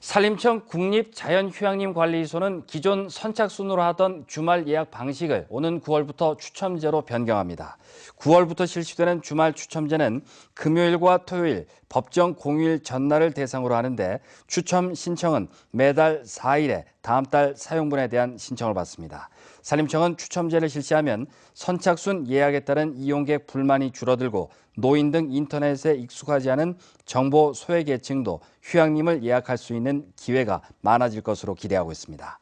산림청 국립자연휴양림관리소는 기존 선착순으로 하던 주말 예약 방식을 오는 9월부터 추첨제로 변경합니다. 9월부터 실시되는 주말 추첨제는 금요일과 토요일 법정 공휴일 전날을 대상으로 하는데 추첨 신청은 매달 4일에 다음 달 사용분에 대한 신청을 받습니다. 산림청은 추첨제를 실시하면 선착순 예약에 따른 이용객 불만이 줄어들고 노인 등 인터넷에 익숙하지 않은 정보 소외 계층도 휴양림을 예약할 수 있는 기회가 많아질 것으로 기대하고 있습니다.